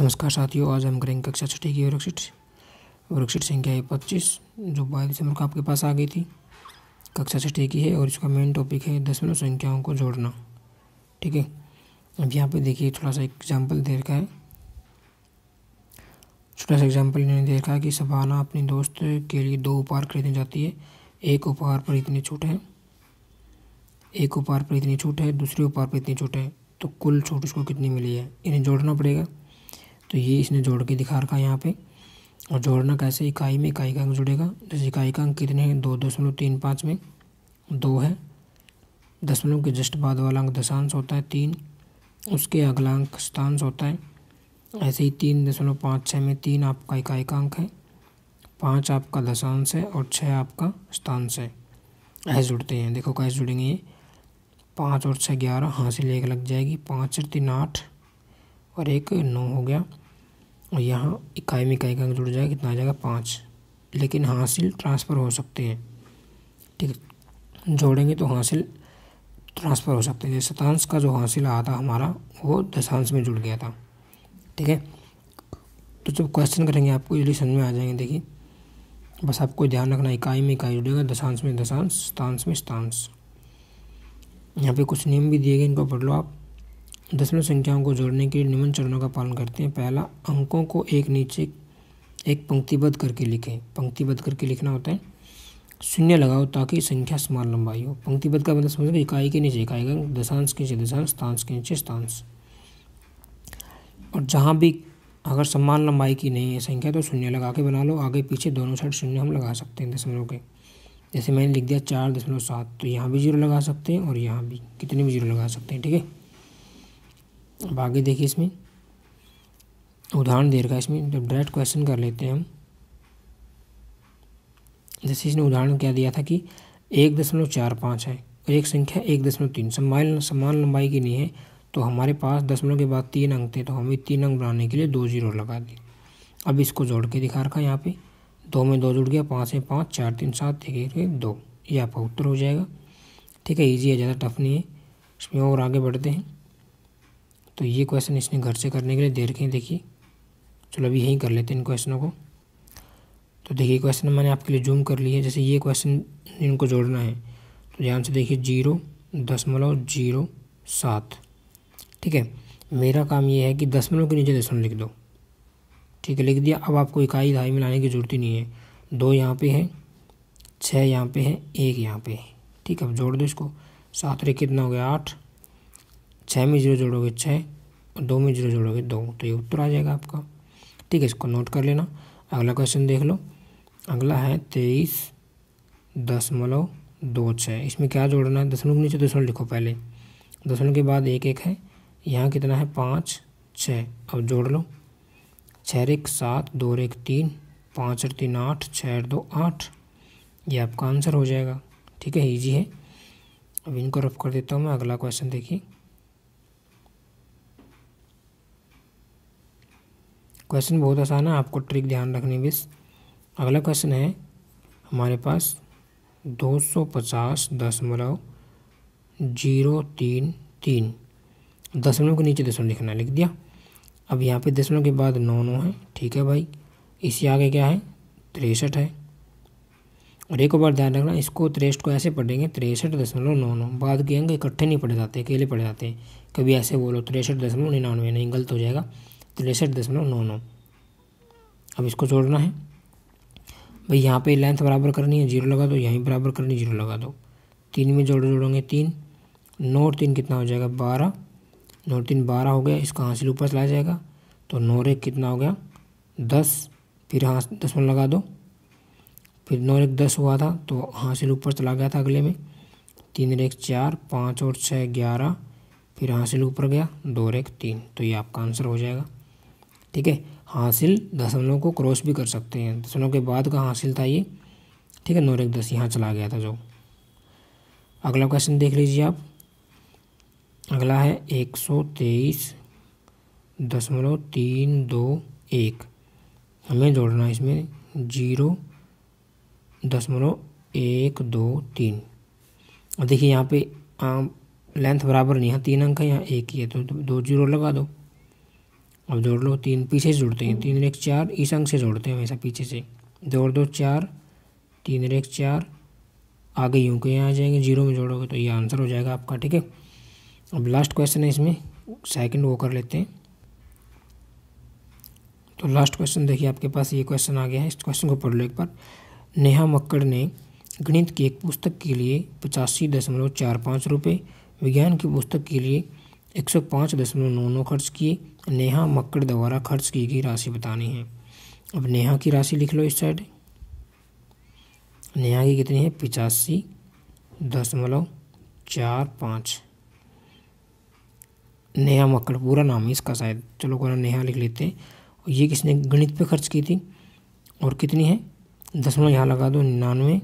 नमस्कार साथियों आज हम करेंगे कक्षा छठी की वर्कशीट वर्कशीट संख्या है पच्चीस जो बाईस दिसंबर को आपके पास आ गई थी कक्षा छठी की है और इसका मेन टॉपिक है दसवें संख्याओं को जोड़ना ठीक है अब यहाँ पे देखिए थोड़ा सा एग्जाम्पल दे रखा है छोटा सा एग्जाम्पल इन्होंने देखा है कि सबाना अपने दोस्त के लिए दो उपहार खरीदने जाती है एक उपहार पर इतनी छूट है एक उपहार पर इतनी छूट है दूसरे उपहार पर इतनी छूट है तो कुल छूट उसको कितनी मिली है इन्हें जोड़ना पड़ेगा तो ये इसने जोड़ के दिखा रखा है यहाँ पे और जोड़ना कैसे इकाई में इकाई का अंक जुड़ेगा जैसे इकाई का अंक कितने हैं दो दशमलव तीन पाँच में दो है दशमलव के जस्ट बाद वाला अंक दशांश होता है तीन उसके अगला अंक शतांश होता है ऐसे ही तीन दशमलव पाँच छः में तीन आपका इकाई का अंक है पाँच आपका दशांश है और छः आपका शतांश है ऐसे जुड़ते हैं देखो कैसे जुड़ेंगे ये पाँच और छः ग्यारह हाँ से लेकर लग जाएगी पाँच तीन आठ और एक नौ हो गया और यहाँ इकाई में इकाई का जुड़ जाएगा कितना आ जाएगा पाँच लेकिन हासिल ट्रांसफ़र हो सकते हैं ठीक जोड़ेंगे तो हासिल ट्रांसफ़र हो सकते हैं जैसे शतांश का जो हासिल आया था हमारा वो दशांश में जुड़ गया था ठीक है तो जब क्वेश्चन करेंगे आपको इजली समझ में आ जाएंगे देखिए बस आपको ध्यान रखना इकाई में इकाई जुड़ेगा दशांश में दशांश स्थांश में स्थांश यहाँ पे कुछ नियम भी दिए गए इनको पढ़ लो आप दशमलव संख्याओं को जोड़ने के लिए निम्न चरणों का पालन करते हैं पहला अंकों को एक नीचे एक पंक्तिबद्ध करके लिखें पंक्तिबद्ध करके लिखना होता है शून्य लगाओ ताकि संख्या समान लंबाई हो पंक्तिबद्ध का मतलब समझ इकाई के नीचे इकाई का दशांश के नीचे दशांश स्थांश के नीचे स्थांश और जहाँ भी अगर समान लंबाई की नहीं है संख्या तो शून्य लगा के बना लो आगे पीछे दोनों साइड शून्य हम लगा सकते हैं दशमलव के जैसे मैंने लिख दिया चार दशमलव सात तो यहाँ भी जीरो लगा सकते हैं और यहाँ भी कितने भी जीरो लगा सकते हैं ठीक है अब आगे देखिए इसमें उदाहरण दे रखा है इसमें जब डायरेक्ट क्वेश्चन कर लेते हैं हम जैसे इसने उदाहरण क्या दिया था कि एक दशमलव चार पाँच है और एक संख्या एक दशमलव तीन समान समान लंबाई की नहीं है तो हमारे पास दशमलव के बाद तीन अंक थे तो हमें तीन अंक बनाने के लिए दो जीरो लगा दिए अब इसको जोड़ के दिखा रखा यहाँ पर दो में दो जुड़ गया पाँच में पाँच चार तीन सात एक एक दो ये आपका उत्तर हो जाएगा ठीक है ईजी है ज़्यादा टफ नहीं है इसमें और आगे बढ़ते हैं तो ये क्वेश्चन इसने घर से करने के लिए दे रखे देखिए चलो अभी यहीं कर लेते हैं इन क्वेश्चनों को तो देखिए क्वेश्चन मैंने आपके लिए जूम कर लिया है जैसे ये क्वेश्चन इनको जोड़ना है तो ध्यान से देखिए जीरो दशमलव जीरो सात ठीक है मेरा काम ये है कि दशमलव के नीचे दशमलव लिख दो ठीक है लिख दिया अब आपको इकाई दहाई में लाने की ज़रूरत ही नहीं है दो यहाँ पे है छः यहाँ पे है एक यहाँ पे है ठीक है अब जोड़ दो इसको सात रे कितना हो गया आठ छः में जीरो जोड़ोगे छः और दो में जीरो जोड़ोगे दो तो ये उत्तर आ जाएगा आपका ठीक है इसको नोट कर लेना अगला क्वेश्चन देख लो अगला है तेईस दशमलव दो छः इसमें क्या जोड़ना है दसमलव के नीचे दसमलव लिखो पहले दसमलव के बाद एक एक है यहाँ कितना है पाँच छः अब जोड़ लो छः एक सात दो एक तीन पाँच और तीन आठ छः दो आठ ये आपका आंसर हो जाएगा ठीक है ईजी है अब इनको रफ कर देता हूँ मैं अगला क्वेश्चन देखिए क्वेश्चन बहुत आसान है आपको ट्रिक ध्यान रखने की अगला क्वेश्चन है हमारे पास दो सौ पचास दशमलव जीरो तीन तीन दशमलव के नीचे दशमलव लिखना लिख दिया अब यहाँ पे दशमलव के बाद नौ नौ है ठीक है भाई इसी आगे क्या है तिरसठ है और एक बार ध्यान रखना इसको तिरसठ को ऐसे पढ़ेंगे तिरसठ दशमलव नौ नौ बाद के अंग इकट्ठे नहीं पढ़े जाते अकेले पढ़े जाते हैं कभी ऐसे बोलो तिरसठ दशमलव निन्यानवे नहीं गलत हो जाएगा तिरसठ दशमलव नौ नौ अब इसको जोड़ना है भाई यहाँ पे लेंथ बराबर करनी है जीरो लगा दो यहीं बराबर करनी जीरो लगा दो तीन में जोड़ जोड़ोगे तीन नौ और तीन कितना हो जाएगा बारह नौ और तीन बारह हो गया इसका हासिल ऊपर चलाया जाएगा तो नौ एक कितना हो गया दस फिर हाँ दसमलव लगा दो फिर नौ एक दस हुआ था तो हासिल ऊपर चला गया था अगले में तीन रेख चार पाँच और छः ग्यारह फिर हासिल ऊपर गया दो रेख तीन तो ये आपका आंसर हो जाएगा ठीक है हासिल दशमलव को क्रॉस भी कर सकते हैं दशमलव के बाद का हासिल था ये ठीक है नौ एक दस यहाँ चला गया था जो अगला क्वेश्चन देख लीजिए आप अगला है एक सौ तेईस दशमलव तीन दो एक हमें जोड़ना है इसमें जीरो दशमलव एक दो तीन और देखिए यहाँ पे लेंथ हाँ, बराबर नहीं है तीन अंक है यहाँ एक ही है तो दो जीरो लगा दो अब जोड़ लो तीन पीछे से जुड़ते हैं तीन एक चार इस अंक से जोड़ते हैं हमेशा पीछे से जोड़ दो चार तीन एक चार आगे यूँ के यहाँ आ जाएंगे जीरो में जोड़ोगे तो ये आंसर हो जाएगा आपका ठीक है अब लास्ट क्वेश्चन है इसमें सेकंड वो कर लेते हैं तो लास्ट क्वेश्चन देखिए आपके पास ये क्वेश्चन आ गया है इस क्वेश्चन को पढ़ लो एक बार नेहा मक्कड़ ने गणित की एक पुस्तक के लिए पचासी दशमलव चार पाँच रुपये विज्ञान की पुस्तक के लिए एक सौ पाँच दशमलव नौ नौ खर्च किए नेहा मक्कड़ द्वारा खर्च की गई राशि बतानी है अब नेहा की राशि लिख लो इस साइड नेहा की कितनी है पिचासी दशमलव चार पाँच नेहा मक्कड़ पूरा नाम है इसका शायद चलो कोना नेहा लिख लेते हैं ये किसने गणित पे खर्च की थी और कितनी है दसमलव यहाँ लगा दो निन्यानवे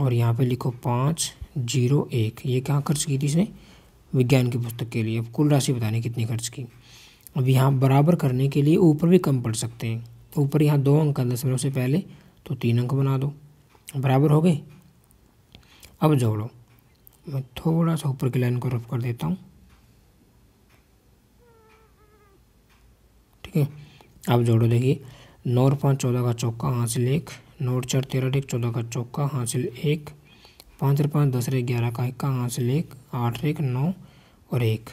और यहाँ पे लिखो पाँच जीरो एक ये कहाँ खर्च की थी इसने विज्ञान की पुस्तक के लिए अब कुल राशि बताने कितनी खर्च की अब यहाँ बराबर करने के लिए ऊपर भी कम पड़ सकते हैं तो ऊपर यहाँ दो अंक दशमलव से पहले तो तीन अंक बना दो बराबर हो गए अब जोड़ो मैं थोड़ा सा ऊपर की लाइन को रफ कर देता हूँ ठीक है अब जोड़ो देखिए नौ और पाँच चौदह का चौका हासिल एक नौ और चार तेरह एक चौदह का चौका हासिल एक पाँच और पाँच दस रहे ग्यारह का इक्का आंसर लेख आठ एक नौ और एक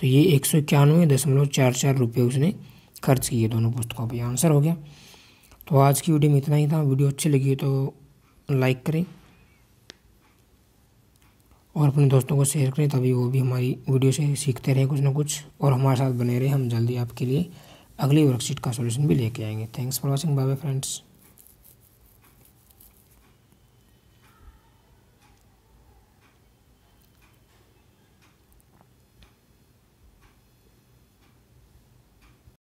तो ये एक सौ इक्यानवे दशमलव चार चार रुपये उसने खर्च किए दोनों पुस्तकों पर आंसर हो गया तो आज की वीडियो में इतना ही था वीडियो अच्छी लगी तो लाइक करें और अपने दोस्तों को शेयर करें तभी वो भी हमारी वीडियो से सीखते रहें कुछ ना कुछ और हमारे साथ बने रहे हम जल्दी आपके लिए अगली वर्कशीट का सोल्यूशन भी लेके आएंगे thanks for watching bye bye friends